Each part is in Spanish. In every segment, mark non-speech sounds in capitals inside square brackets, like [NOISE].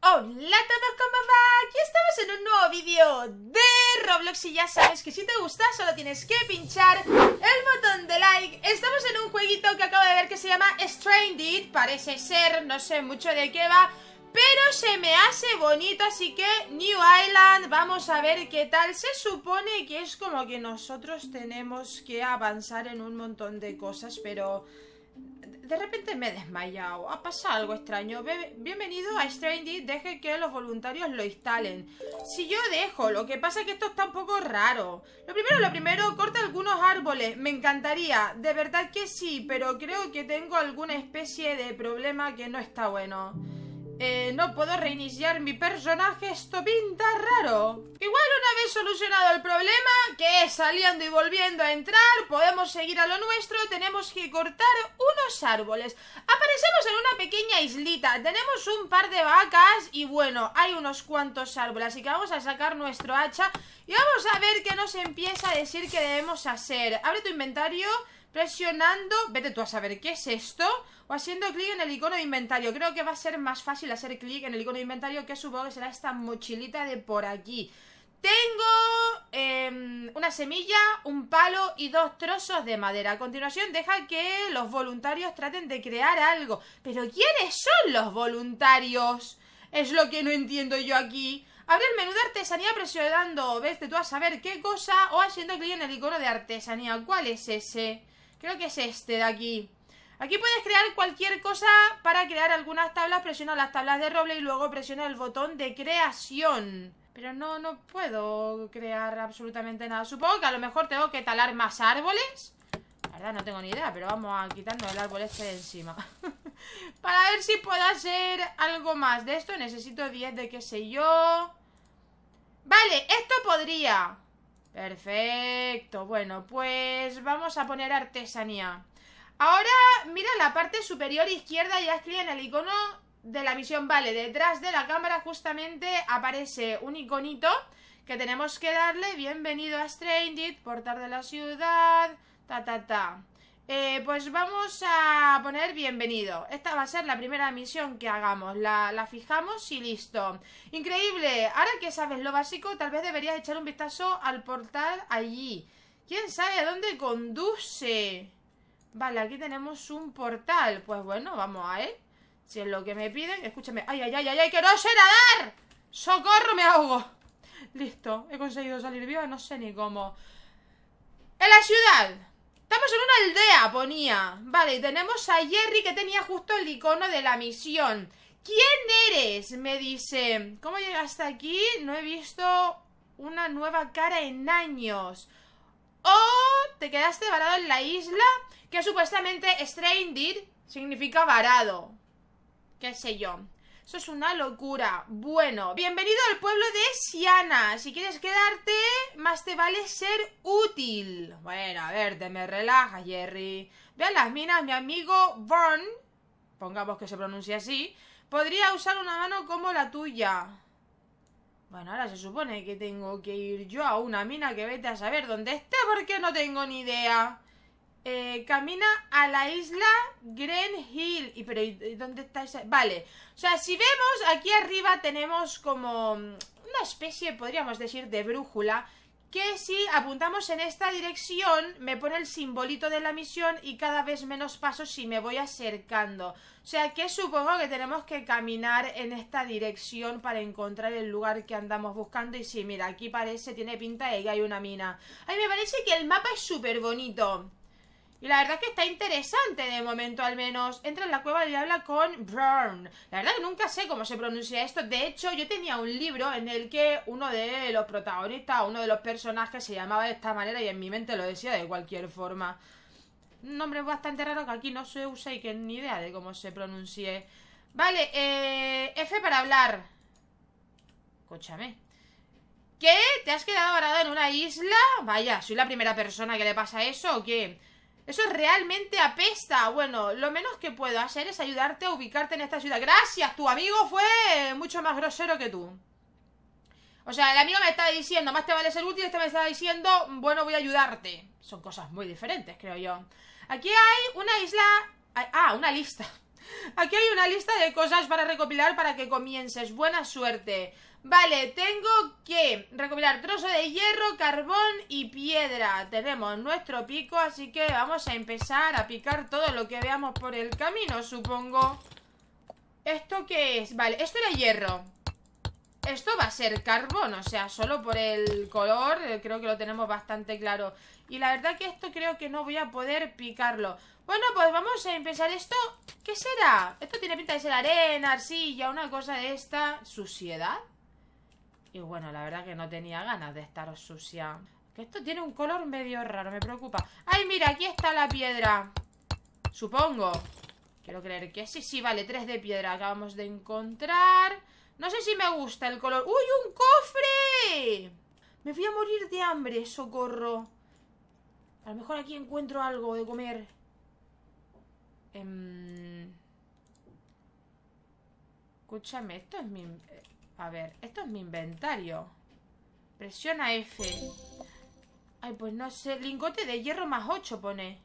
Hola a todos, ¿cómo va? Aquí estamos en un nuevo vídeo de Roblox y ya sabes que si te gusta solo tienes que pinchar el botón de like Estamos en un jueguito que acabo de ver que se llama Stranded, parece ser, no sé mucho de qué va pero se me hace bonito, así que New Island, vamos a ver qué tal Se supone que es como que nosotros tenemos que avanzar en un montón de cosas, pero... De repente me he desmayado. Ha pasado algo extraño. bienvenido a Strandy. Deje que los voluntarios lo instalen. Si yo dejo, lo que pasa es que esto está un poco raro. Lo primero, lo primero, corta algunos árboles. Me encantaría. De verdad que sí, pero creo que tengo alguna especie de problema que no está bueno. Eh, no puedo reiniciar mi personaje, esto pinta raro. Igual una vez solucionado el problema, que es saliendo y volviendo a entrar, podemos seguir a lo nuestro, tenemos que cortar unos árboles. Aparecemos en una pequeña islita, tenemos un par de vacas y bueno, hay unos cuantos árboles, así que vamos a sacar nuestro hacha y vamos a ver qué nos empieza a decir que debemos hacer. Abre tu inventario... Presionando, vete tú a saber qué es esto O haciendo clic en el icono de inventario Creo que va a ser más fácil hacer clic en el icono de inventario Que supongo que será esta mochilita de por aquí Tengo em, una semilla, un palo y dos trozos de madera A continuación deja que los voluntarios traten de crear algo Pero ¿quiénes son los voluntarios? Es lo que no entiendo yo aquí Abre el menú de artesanía presionando, vete tú a saber qué cosa, o haciendo clic en el icono de artesanía. ¿Cuál es ese? Creo que es este de aquí. Aquí puedes crear cualquier cosa para crear algunas tablas. Presiona las tablas de roble y luego presiona el botón de creación. Pero no, no puedo crear absolutamente nada. Supongo que a lo mejor tengo que talar más árboles. La verdad no tengo ni idea, pero vamos a quitarnos el árbol este de encima. [LAUGHS] para ver si puedo hacer algo más de esto. Necesito 10 de qué sé yo. Vale, esto podría... Perfecto, bueno, pues vamos a poner artesanía. Ahora, mira la parte superior izquierda ya haz en el icono de la misión, Vale, detrás de la cámara justamente aparece un iconito que tenemos que darle. Bienvenido a Stranded, portar de la ciudad, ta, ta, ta. Eh, pues vamos a poner bienvenido. Esta va a ser la primera misión que hagamos. La, fijamos y listo. Increíble. Ahora que sabes lo básico, tal vez deberías echar un vistazo al portal allí. ¿Quién sabe a dónde conduce? Vale, aquí tenemos un portal. Pues bueno, vamos a él. Si es lo que me piden. Escúchame. ¡Ay, ay, ay, ay! ay que no sé nadar! ¡Socorro, me ahogo! Listo. He conseguido salir viva. No sé ni cómo. ¡En la ciudad! Estamos en una aldea, ponía. Vale, tenemos a Jerry que tenía justo el icono de la misión. ¿Quién eres? Me dice. ¿Cómo llegaste aquí? No he visto una nueva cara en años. O te quedaste varado en la isla, que supuestamente stranded significa varado. ¿Qué sé yo? Eso es una locura. Bueno, bienvenido al pueblo de Siana. Si quieres quedarte, más te vale ser útil. Bueno, a ver, te me relajas, Jerry. vean las minas, mi amigo Von, pongamos que se pronuncie así, podría usar una mano como la tuya. Bueno, ahora se supone que tengo que ir yo a una mina que vete a saber dónde está porque no tengo ni idea. Eh, camina a la isla Green Hill. ¿Y pero dónde está esa? Vale. O sea, si vemos, aquí arriba tenemos como mm, una especie, podríamos decir, de brújula. Que si apuntamos en esta dirección, me pone el simbolito de la misión y cada vez menos paso si me voy acercando. O sea que supongo que tenemos que caminar en esta dirección para encontrar el lugar que andamos buscando. Y si, mira, aquí parece, tiene pinta de que hay una mina. Ay, me parece que el mapa es súper bonito. Y la verdad es que está interesante de momento al menos. Entra en la cueva y habla con Brown. La verdad que nunca sé cómo se pronuncia esto. De hecho, yo tenía un libro en el que uno de los protagonistas, uno de los personajes se llamaba de esta manera y en mi mente lo decía de cualquier forma. Un nombre bastante raro que aquí no se usa y que ni idea de cómo se pronuncie. Vale, eh, F para hablar. Escúchame. ¿Qué? ¿Te has quedado varado en una isla? Vaya, ¿soy la primera persona que le pasa eso o qué? Eso realmente apesta. Bueno, lo menos que puedo hacer es ayudarte a ubicarte en esta ciudad. Gracias, tu amigo fue mucho más grosero que tú. O sea, el amigo me está diciendo, más te vale ser útil, este me está diciendo, bueno, voy a ayudarte. Son cosas muy diferentes, creo yo. Aquí hay una isla... Ah, una lista. Aquí hay una lista de cosas para recopilar para que comiences. Buena suerte. Vale, tengo que recopilar trozo de hierro, carbón y piedra. Tenemos nuestro pico, así que vamos a empezar a picar todo lo que veamos por el camino, supongo. ¿Esto qué es? Vale, esto era hierro. Esto va a ser carbón, o sea, solo por el color, eh, creo que lo tenemos bastante claro. Y la verdad que esto creo que no voy a poder picarlo. Bueno, pues vamos a empezar esto. ¿Qué será? Esto tiene pinta de ser arena, arcilla, una cosa de esta. ¿Suciedad? Y bueno, la verdad que no tenía ganas de estar sucia. Que esto tiene un color medio raro, me preocupa. ¡Ay, mira! Aquí está la piedra. Supongo. Quiero creer que sí, sí, vale. Tres de piedra acabamos de encontrar. No sé si me gusta el color. ¡Uy, un cofre! Me voy a morir de hambre, socorro. A lo mejor aquí encuentro algo de comer. Em, escúchame, esto es mi... Eh, a ver, esto es mi inventario. Presiona F. Ay, pues no sé. Lingote de hierro más 8 pone.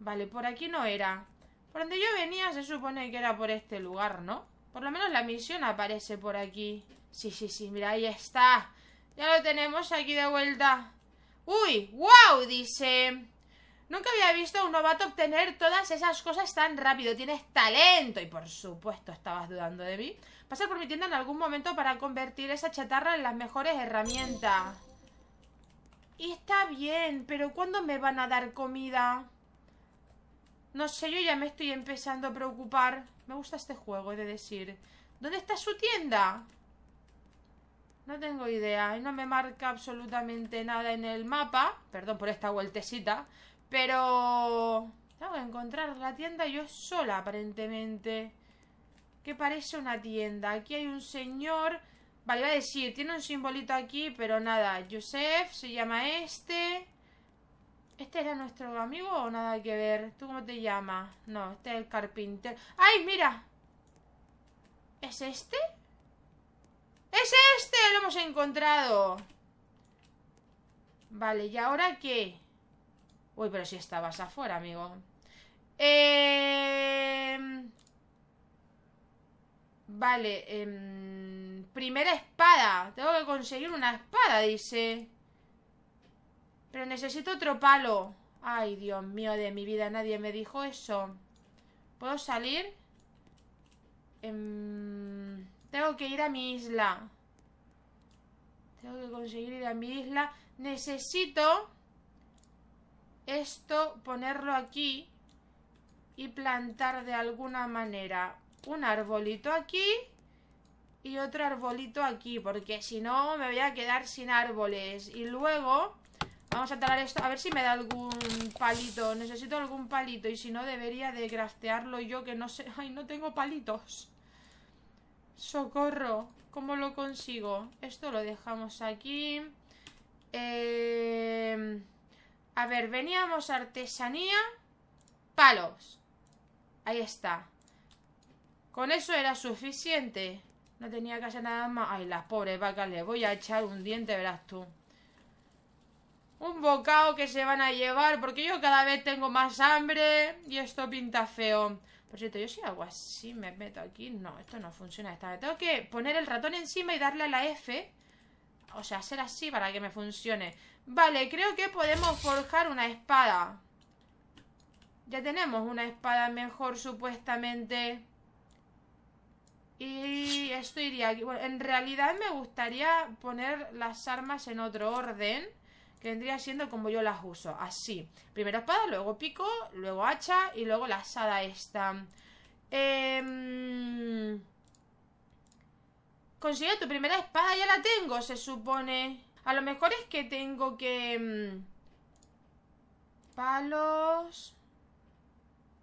Vale, por aquí no era. Por donde yo venía se supone que era por este lugar, ¿no? Por lo menos la misión aparece por aquí. Sí, sí, sí, mira, ahí está. Ya lo tenemos aquí de vuelta. ¡Uy! ¡Wow! Dice... Nunca había visto a un novato obtener todas esas cosas tan rápido. Tienes talento. Y por supuesto, estabas dudando de mí. Pasar por mi tienda en algún momento para convertir esa chatarra en las mejores herramientas. Y está bien, pero ¿cuándo me van a dar comida? No sé, yo ya me estoy empezando a preocupar. Me gusta este juego, he de decir. ¿Dónde está su tienda? No tengo idea. Y No me marca absolutamente nada en el mapa. Perdón por esta vueltecita. Pero... Tengo que encontrar la tienda yo sola, aparentemente. ¿Qué parece una tienda. Aquí hay un señor... Vale, iba a decir, tiene un simbolito aquí, pero nada. Joseph se llama este. ¿Este era nuestro amigo o nada que ver? ¿Tú cómo te llamas? No, este es el carpintero. ¡Ay, mira! ¿Es este? ¡Es este! ¡Lo hemos encontrado! Vale, ¿y ahora qué? Uy, pero si estabas afuera, amigo. Em, vale. Em, primera espada. Tengo que conseguir una espada, dice. Pero necesito otro palo. Ay, Dios mío, de mi vida nadie me dijo eso. ¿Puedo salir? Em, tengo que ir a mi isla. Tengo que conseguir ir a mi isla. Necesito esto, ponerlo aquí y plantar de alguna manera un arbolito aquí y otro arbolito aquí, porque si no me voy a quedar sin árboles. Y luego vamos a talar esto, a ver si me da algún palito, necesito algún palito y si no debería de craftearlo yo que no sé, [LAUGHS] ay no tengo palitos. Socorro, ¿cómo lo consigo? Esto lo dejamos aquí. Eh... A ver, veníamos artesanía. Palos. Ahí está. Con eso era suficiente. No tenía que hacer nada más. Ay, las pobres vacas, le voy a echar un diente, verás tú. Un bocado que se van a llevar, porque yo cada vez tengo más hambre y esto pinta feo. Por cierto, yo si hago así, me meto aquí. No, esto no funciona. Esta tengo que poner el ratón encima y darle a la F o sea, hacer así para que me funcione Vale, creo que podemos forjar una espada Ya tenemos una espada mejor, supuestamente Y esto iría aquí Bueno, en realidad me gustaría poner las armas en otro orden Que vendría siendo como yo las uso, así Primero espada, luego pico, luego hacha y luego la asada esta Eh... Consigue tu primera espada, ya la tengo, se supone. A lo mejor es que tengo que... Mm, palos...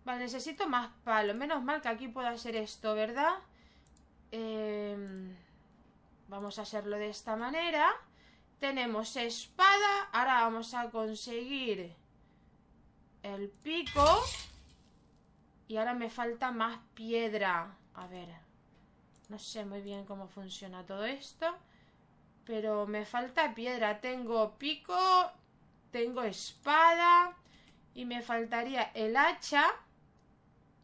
Vale, necesito más palos. Menos mal que aquí pueda hacer esto, ¿verdad? Em, vamos a hacerlo de esta manera. Tenemos espada. Ahora vamos a conseguir el pico. Y ahora me falta más piedra. A ver. No sé muy bien cómo funciona todo esto. Pero me falta piedra. Tengo pico, tengo espada y me faltaría el hacha.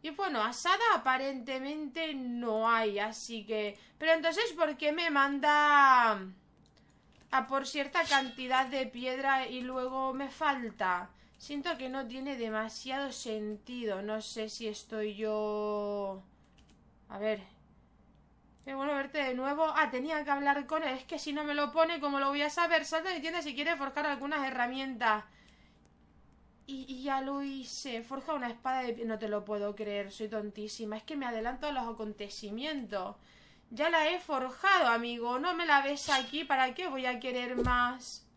Y bueno, asada aparentemente no hay, así que... Pero entonces, ¿por qué me manda a por cierta cantidad de piedra y luego me falta? Siento que no tiene demasiado sentido. No sé si estoy yo... A ver, Qué bueno verte de nuevo. Ah, tenía que hablar con él. Es que si no me lo pone, ¿cómo lo voy a saber? Salta mi tienda si quiere forjar algunas herramientas. Y, y, ya lo hice. Forja una espada de... No te lo puedo creer, soy tontísima. Es que me adelanto a los acontecimientos. Ya la he forjado, amigo. No me la ves aquí. ¿Para qué voy a querer más?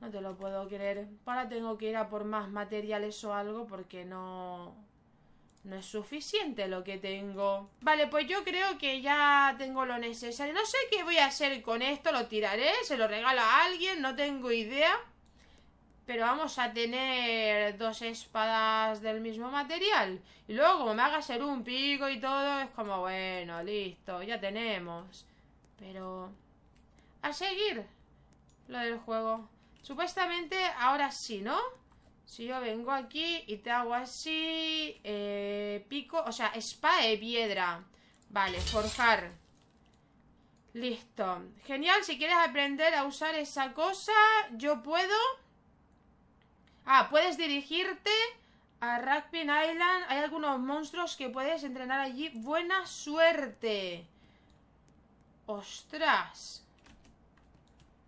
No te lo puedo creer. Ahora tengo que ir a por más materiales o algo porque no... No es suficiente lo que tengo. Vale, pues yo creo que ya tengo lo necesario. No sé qué voy a hacer con esto. Lo tiraré, se lo regalo a alguien, no tengo idea. Pero vamos a tener dos espadas del mismo material. Y luego, como me haga ser un pico y todo, es como, bueno, listo, ya tenemos. Pero... A seguir lo del juego. Supuestamente ahora sí, ¿no? Si yo vengo aquí y te hago así, eh, pico, o sea, spa de piedra. Vale, forjar. Listo. Genial, si quieres aprender a usar esa cosa, yo puedo... Ah, puedes dirigirte a Rugby Island. Hay algunos monstruos que puedes entrenar allí. Buena suerte. Ostras.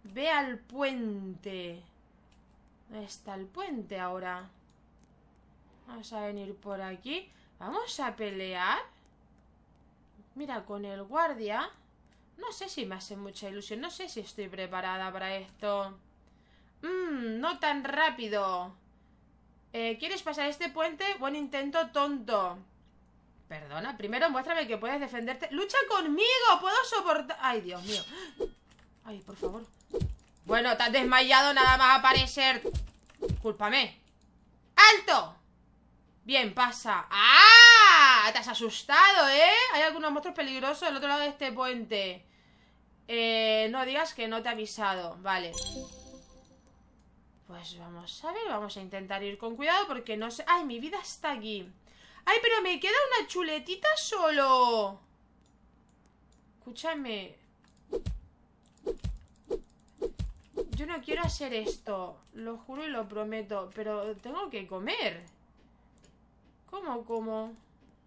Ve al puente está el puente ahora? Vamos a venir por aquí. ¿Vamos a pelear? Mira, con el guardia... No sé si me hace mucha ilusión. No sé si estoy preparada para esto. Mmm, no tan rápido. Eh, ¿Quieres pasar este puente? Buen intento, tonto. Perdona, primero muéstrame que puedes defenderte. ¡Lucha conmigo! ¡Puedo soportar! ¡Ay, Dios mío! ¡Ay, por favor! Bueno, te has desmayado nada más aparecer Cúlpame ¡Alto! Bien, pasa ¡Ah! Te has asustado, ¿eh? Hay algunos monstruos peligrosos al otro lado de este puente eh, no digas que no te he avisado Vale Pues vamos a ver Vamos a intentar ir con cuidado porque no sé Ay, mi vida está aquí Ay, pero me queda una chuletita solo Escúchame yo no quiero hacer esto. Lo juro y lo prometo. Pero tengo que comer. ¿Cómo, cómo?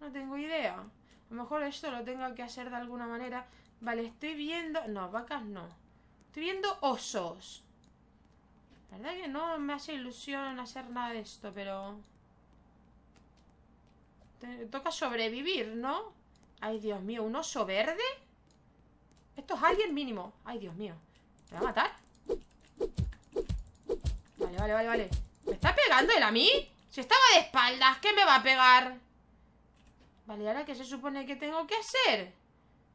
No tengo idea. A lo mejor esto lo tengo que hacer de alguna manera. Vale, estoy viendo... No, vacas no. Estoy viendo osos. La verdad que no me hace ilusión hacer nada de esto, pero... toca sobrevivir, ¿no? Ay, Dios mío, ¿un oso verde? Esto es alguien mínimo. Ay, Dios mío. ¿Me va a matar? vale, vale, vale ¿Me está pegando él a mí? Si estaba de espaldas, ¿qué me va a pegar? Vale, ¿ahora qué se supone que tengo que hacer?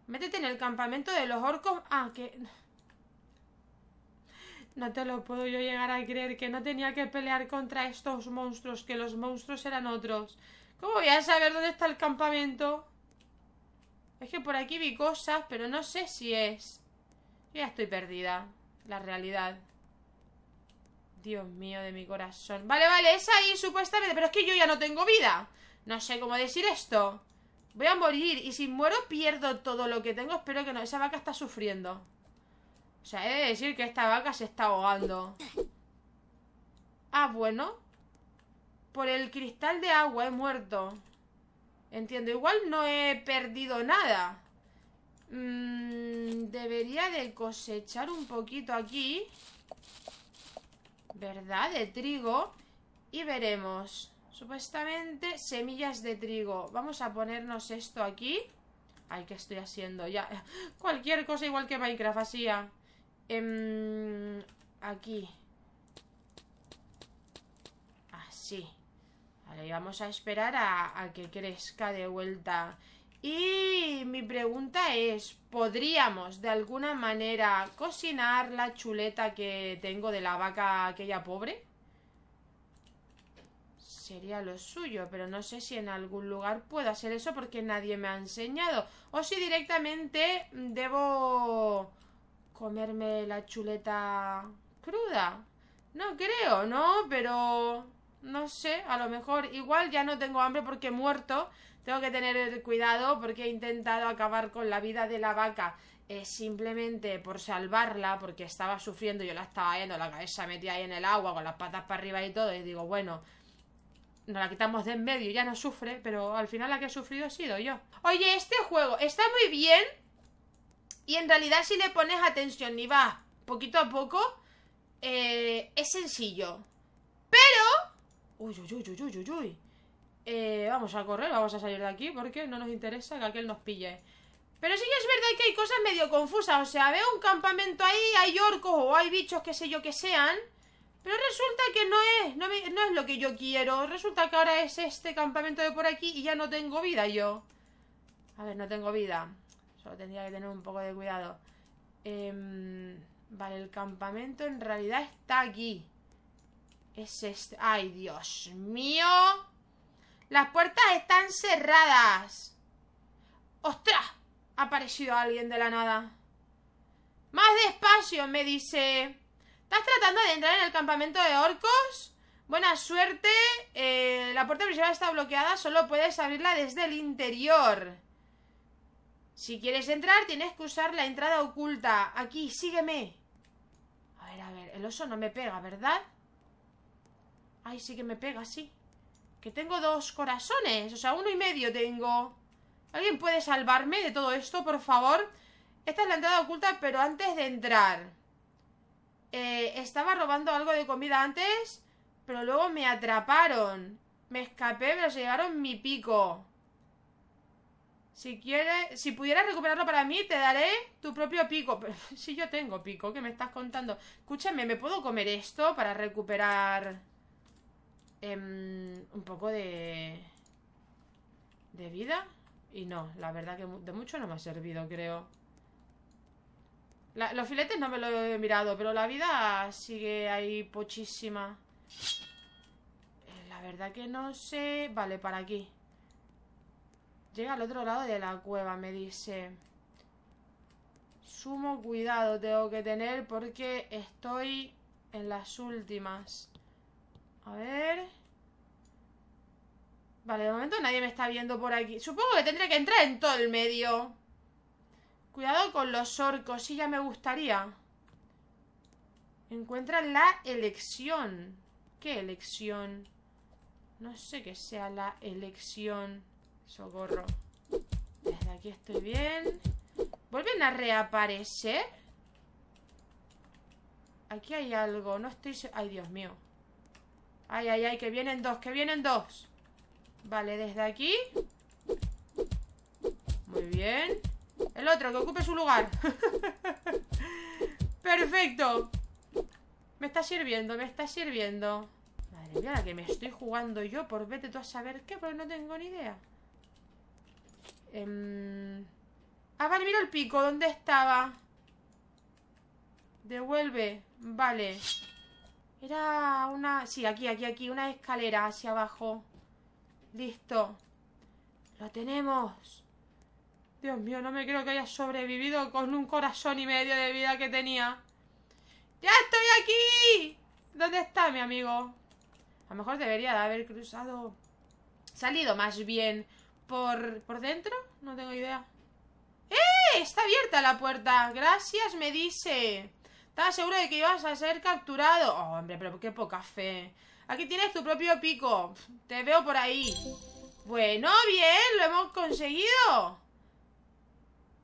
Métete en el campamento de los orcos Ah, que... No te lo puedo yo llegar a creer Que no tenía que pelear contra estos monstruos Que los monstruos eran otros ¿Cómo voy a saber dónde está el campamento? Es que por aquí vi cosas Pero no sé si es ya estoy perdida La realidad Dios mío, de mi corazón. Vale, vale, es ahí supuestamente. Pero es que yo ya no tengo vida. No sé cómo decir esto. Voy a morir. Y si muero, pierdo todo lo que tengo. Espero que no. Esa vaca está sufriendo. O sea, he de decir que esta vaca se está ahogando. Ah, bueno. Por el cristal de agua he muerto. Entiendo. Igual no he perdido nada. Mm, debería de cosechar un poquito aquí. ¿verdad? De trigo. Y veremos. Supuestamente semillas de trigo. Vamos a ponernos esto aquí. Ay, ¿qué estoy haciendo? Ya, [LAUGHS] cualquier cosa igual que Minecraft, hacía em, aquí. Así. Vale, y vamos a esperar a que crezca de vuelta y mi pregunta es, ¿podríamos de alguna manera cocinar la chuleta que tengo de la vaca aquella pobre? Sería lo suyo, pero no sé si en algún lugar puedo hacer eso porque nadie me ha enseñado. O si directamente debo comerme la chuleta cruda. No creo, ¿no? Pero... No sé, a lo mejor igual ya no tengo hambre porque he muerto tengo que tener cuidado porque he intentado acabar con la vida de la vaca eh, simplemente por salvarla, porque estaba sufriendo, yo la estaba yendo, la cabeza metida ahí en el agua, con las patas para arriba y todo, y digo, bueno, nos la quitamos de en medio, ya no sufre, pero al final la que ha sufrido ha sido yo. Oye, este juego está muy bien, y en realidad si le pones atención y va poquito a poco, eh, es sencillo. Pero... Uy, uy, uy, uy, uy, uy. Eh, vamos a correr, vamos a salir de aquí porque no nos interesa que aquel nos pille. Pero sí que es verdad que hay cosas medio confusas, o sea, veo un campamento ahí, hay orcos o hay bichos que sé yo que sean, pero resulta que no es, no, es lo que yo quiero, resulta que ahora es este campamento de por aquí y ya no tengo vida yo. A ver, no tengo vida, solo tendría que tener un poco de cuidado. Em, vale, el campamento en realidad está aquí. Es este, ay Dios mío... Las puertas están cerradas. ¡Ostras! Ha aparecido alguien de la nada. Más despacio, me dice. ¿Estás tratando de entrar en el campamento de orcos? Buena suerte. Eh, la puerta principal está bloqueada. Solo puedes abrirla desde el interior. Si quieres entrar, tienes que usar la entrada oculta. Aquí, sígueme. A ver, a ver. El oso no me pega, ¿verdad? Ay, sí que me pega, sí. Que tengo dos corazones, o sea, uno y medio tengo ¿Alguien puede salvarme de todo esto, por favor? Esta es la entrada oculta, pero antes de entrar eh, Estaba robando algo de comida antes Pero luego me atraparon Me escapé, pero se llegaron mi pico si quieres, si pudieras recuperarlo para mí, te daré tu propio pico. [LAUGHS] Pero si yo tengo pico, ¿qué me estás contando? Escúchame, ¿me puedo comer esto para recuperar Em, un poco de... de vida. Y no, la verdad que de mucho no me ha servido, creo. los filetes no me lo he mirado, pero la vida sigue ahí pochísima. Eh, la verdad que no sé... Vale, para aquí. Llega al otro lado de la cueva, me dice. Sumo cuidado tengo que tener porque estoy en las últimas. A ver... Vale, de momento nadie me está viendo por aquí. Supongo que tendré que entrar en todo el medio. Cuidado con los orcos, sí ya me gustaría. Encuentra la elección. ¿Qué elección? No sé qué sea la elección. Socorro. Desde aquí estoy bien. ¿Vuelven a reaparecer? Aquí hay algo. No estoy... Ay, Dios mío. Ay, ay, ay, que vienen dos, que vienen dos Vale, desde aquí Muy bien El otro, que ocupe su lugar [LAUGHS] Perfecto Me está sirviendo, me está sirviendo Madre mía, la que me estoy jugando yo Por vete tú a saber qué, porque no tengo ni idea em, Ah, vale, mira el pico, ¿dónde estaba? Devuelve, vale era una... Sí, aquí, aquí, aquí. Una escalera hacia abajo. Listo. Lo tenemos. Dios mío, no me creo que haya sobrevivido con un corazón y medio de vida que tenía. ¡Ya estoy aquí! ¿Dónde está mi amigo? A lo mejor debería de haber cruzado... Salido más bien por... ¿Por dentro? No tengo idea. ¡Eh! Está abierta la puerta. Gracias, me dice. Estaba seguro de que ibas a ser capturado. Oh, hombre, pero qué poca fe. Aquí tienes tu propio pico. Te veo por ahí. Bueno, bien, lo hemos conseguido.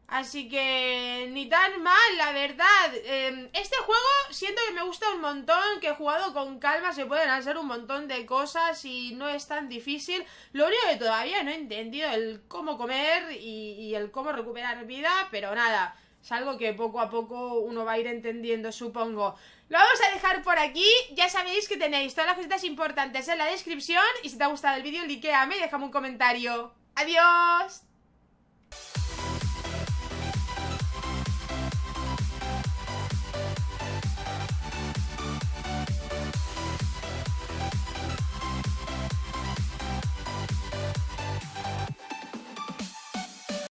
Así que ni tan mal, la verdad. Em, este juego siento que me gusta un montón, que he jugado con calma, se pueden hacer un montón de cosas y no es tan difícil. Lo único que todavía no he entendido el cómo comer y, y el cómo recuperar vida, pero nada. Es algo que poco a poco uno va a ir entendiendo, supongo. Lo vamos a dejar por aquí. Ya sabéis que tenéis todas las cositas importantes en la descripción. Y si te ha gustado el vídeo, likeame y déjame un comentario. ¡Adiós!